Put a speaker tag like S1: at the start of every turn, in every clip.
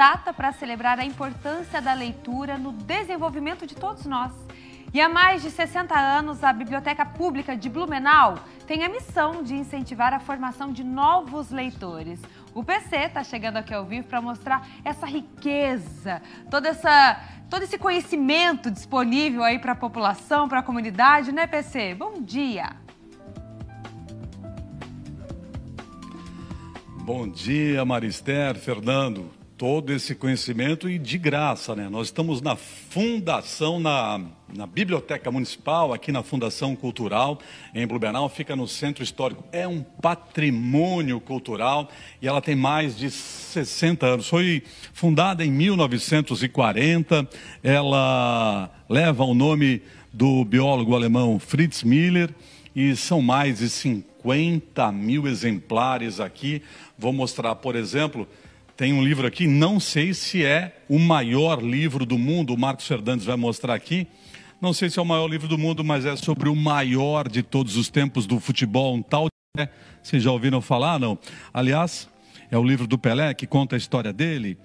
S1: data para celebrar a importância da leitura no desenvolvimento de todos nós. E há mais de 60 anos, a Biblioteca Pública de Blumenau tem a missão de incentivar a formação de novos leitores. O PC está chegando aqui ao vivo para mostrar essa riqueza, toda essa, todo esse conhecimento disponível aí para a população, para a comunidade, né, PC? Bom dia!
S2: Bom dia, Marister, Fernando todo esse conhecimento e de graça, né? Nós estamos na fundação, na, na Biblioteca Municipal, aqui na Fundação Cultural, em Blumenau, fica no Centro Histórico. É um patrimônio cultural e ela tem mais de 60 anos. Foi fundada em 1940, ela leva o nome do biólogo alemão Fritz Miller e são mais de 50 mil exemplares aqui. Vou mostrar, por exemplo, tem um livro aqui, não sei se é o maior livro do mundo, o Marcos Fernandes vai mostrar aqui. Não sei se é o maior livro do mundo, mas é sobre o maior de todos os tempos do futebol, um tal de. Vocês já ouviram falar, não? Aliás, é o livro do Pelé que conta a história dele.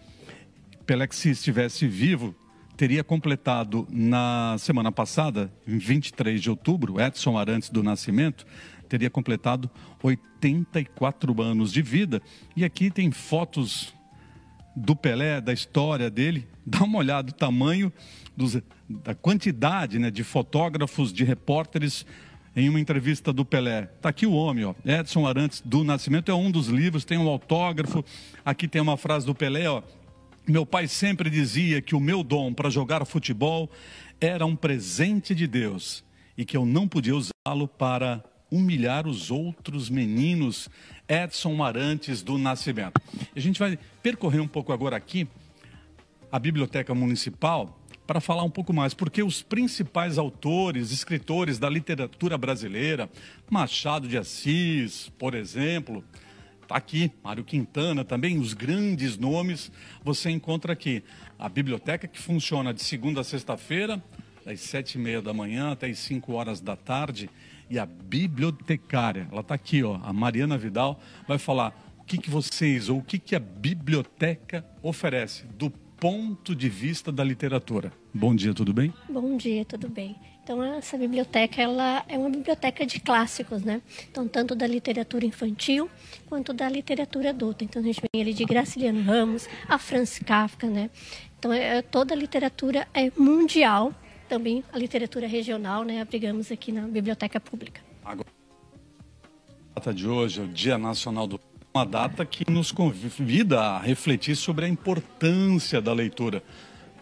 S2: Pelé, que se estivesse vivo, teria completado na semana passada, em 23 de outubro, Edson Arantes do Nascimento, teria completado 84 anos de vida. E aqui tem fotos do Pelé, da história dele, dá uma olhada o tamanho dos, da quantidade né, de fotógrafos, de repórteres em uma entrevista do Pelé. Está aqui o homem, ó. Edson Arantes do Nascimento é um dos livros, tem um autógrafo. Aqui tem uma frase do Pelé, ó. Meu pai sempre dizia que o meu dom para jogar futebol era um presente de Deus e que eu não podia usá-lo para humilhar os outros meninos, Edson Marantes do Nascimento. A gente vai percorrer um pouco agora aqui a Biblioteca Municipal para falar um pouco mais, porque os principais autores, escritores da literatura brasileira, Machado de Assis, por exemplo, está aqui, Mário Quintana também, os grandes nomes, você encontra aqui. A biblioteca que funciona de segunda a sexta-feira, das sete e meia da manhã até as cinco horas da tarde, e a bibliotecária. Ela está aqui, ó, a Mariana Vidal vai falar o que, que vocês ou o que, que a biblioteca oferece do ponto de vista da literatura. Bom dia, tudo bem? Bom dia, tudo bem. Então essa biblioteca ela é uma biblioteca de clássicos, né? Então tanto da literatura infantil quanto da literatura adulta. Então a gente vem ali de Graciliano Ramos, a Franz Kafka, né? Então é, toda a literatura é mundial também a literatura regional, né, abrigamos aqui na Biblioteca Pública. Agora, a data de hoje, é o Dia Nacional do uma data que nos convida a refletir sobre a importância da leitura.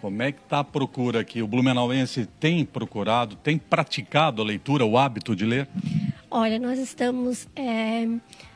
S2: Como é que está a procura aqui? O blumenauense tem procurado, tem praticado a leitura, o hábito de ler? Olha, nós estamos é,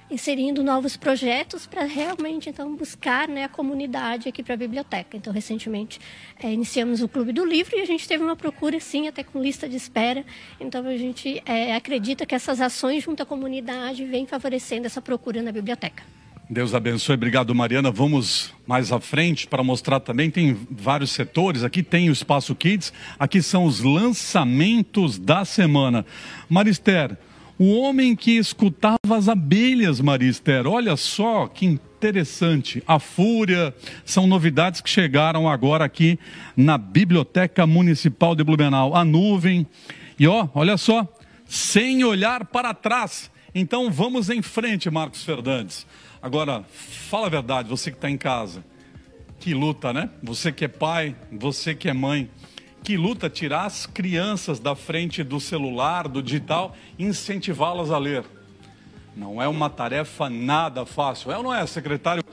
S2: inserindo novos projetos para realmente então buscar né, a comunidade aqui para a biblioteca. Então recentemente é, iniciamos o Clube do Livro e a gente teve uma procura sim até com lista de espera. Então a gente é, acredita que essas ações junto à comunidade vêm favorecendo essa procura na biblioteca. Deus abençoe, obrigado Mariana. Vamos mais à frente para mostrar também. Tem vários setores. Aqui tem o espaço Kids. Aqui são os lançamentos da semana. Marister, o homem que escutava as abelhas, Marister. Olha só que interessante. A Fúria são novidades que chegaram agora aqui na Biblioteca Municipal de Blumenau. A Nuvem. E ó, olha só, sem olhar para trás. Então vamos em frente, Marcos Fernandes. Agora, fala a verdade, você que está em casa. Que luta, né? Você que é pai, você que é mãe que luta tirar as crianças da frente do celular, do digital, incentivá-las a ler. Não é uma tarefa nada fácil. É ou não é, secretário?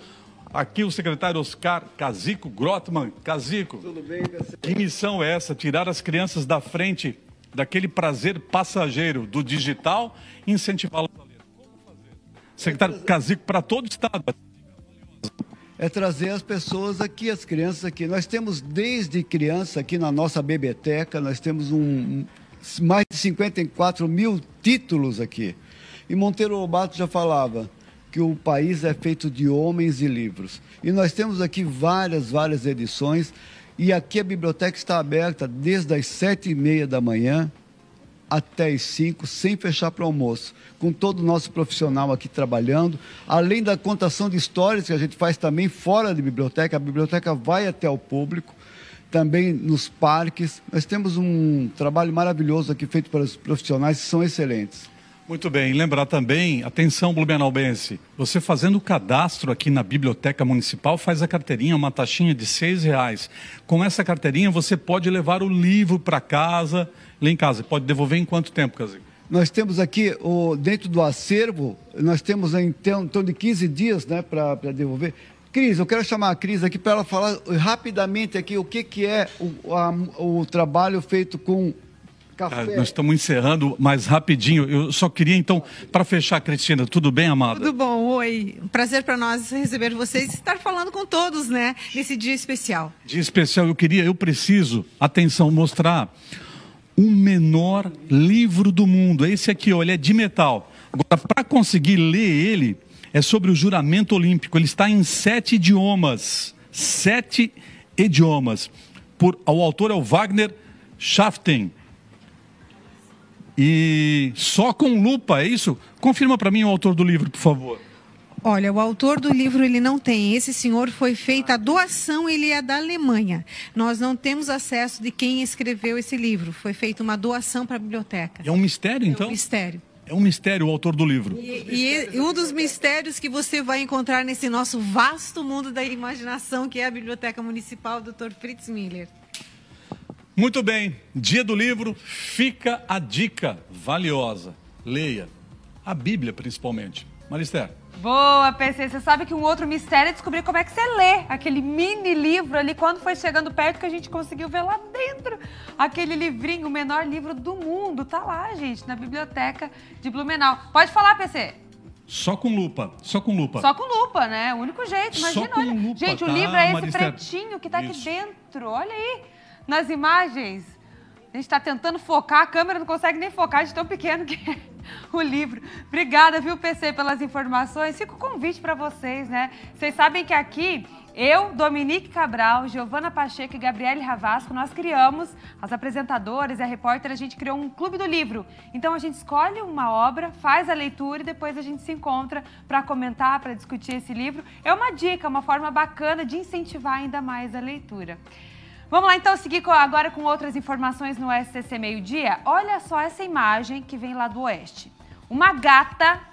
S2: Aqui o secretário Oscar Casico Grotman. Casico, Tudo bem, que missão é essa? Tirar as crianças da frente daquele prazer passageiro do digital e incentivá-las a ler. Como fazer? Secretário Casico, para todo o Estado
S3: é trazer as pessoas aqui, as crianças aqui. Nós temos desde criança aqui na nossa biblioteca, nós temos um, mais de 54 mil títulos aqui. E Monteiro Lobato já falava que o país é feito de homens e livros. E nós temos aqui várias, várias edições. E aqui a biblioteca está aberta desde as sete e meia da manhã até as 5, sem fechar para o almoço, com todo o nosso profissional aqui trabalhando, além da contação de histórias que a gente faz também fora de biblioteca, a biblioteca vai até o público, também nos parques. Nós temos um trabalho maravilhoso aqui feito pelos profissionais que são excelentes.
S2: Muito bem, lembrar também, atenção blumenaubense, você fazendo o cadastro aqui na Biblioteca Municipal, faz a carteirinha, uma taxinha de seis reais. Com essa carteirinha você pode levar o livro para casa, lá em casa, pode devolver em quanto tempo, Casinho?
S3: Nós temos aqui, o, dentro do acervo, nós temos então, de 15 dias né, para devolver. Cris, eu quero chamar a Cris aqui para ela falar rapidamente aqui o que, que é o, a, o trabalho feito com Café. É, nós
S2: estamos encerrando mais rapidinho. Eu só queria, então, para fechar, Cristina, tudo bem, amada? Tudo
S1: bom, oi. Prazer para nós receber vocês e estar falando com todos, né, nesse dia especial.
S2: Dia especial, eu queria, eu preciso, atenção, mostrar o menor livro do mundo. Esse aqui, olha ele é de metal. Agora, para conseguir ler ele, é sobre o juramento olímpico. Ele está em sete idiomas. Sete idiomas. Por, o autor é o Wagner Schaften. E só com lupa, é isso? Confirma para mim o autor do livro, por favor.
S1: Olha, o autor do livro ele não tem. Esse senhor foi feita a doação, ele é da Alemanha. Nós não temos acesso de quem escreveu esse livro. Foi feita uma doação para a biblioteca.
S2: É um mistério, então? É um então? mistério. É um mistério o autor do livro.
S1: E, e, um dos mistérios que você vai encontrar nesse nosso vasto mundo da imaginação, que é a Biblioteca Municipal Dr. Fritz Miller.
S2: Muito bem, dia do livro, fica a dica valiosa. Leia a Bíblia, principalmente. Marister.
S1: Boa, PC. Você sabe que um outro mistério é descobrir como é que você lê aquele mini livro ali, quando foi chegando perto que a gente conseguiu ver lá dentro. Aquele livrinho, o menor livro do mundo, tá lá, gente, na biblioteca de Blumenau. Pode falar, PC.
S2: Só com lupa, só com lupa. Só
S1: com lupa, né? O único jeito, imagina. Só com olha. Lupa, gente, tá, o livro é esse Marister. pretinho que tá Isso. aqui dentro, olha aí nas imagens. A gente está tentando focar, a câmera não consegue nem focar de tão pequeno que é o livro. Obrigada, viu, PC, pelas informações. Fica o convite para vocês, né? Vocês sabem que aqui eu, Dominique Cabral, Giovana Pacheco e Gabriele Ravasco, nós criamos, as apresentadoras e a repórter, a gente criou um clube do livro. Então a gente escolhe uma obra, faz a leitura e depois a gente se encontra para comentar, para discutir esse livro. É uma dica, uma forma bacana de incentivar ainda mais a leitura. Vamos lá então seguir agora com outras informações no SCC Meio Dia. Olha só essa imagem que vem lá do Oeste. Uma gata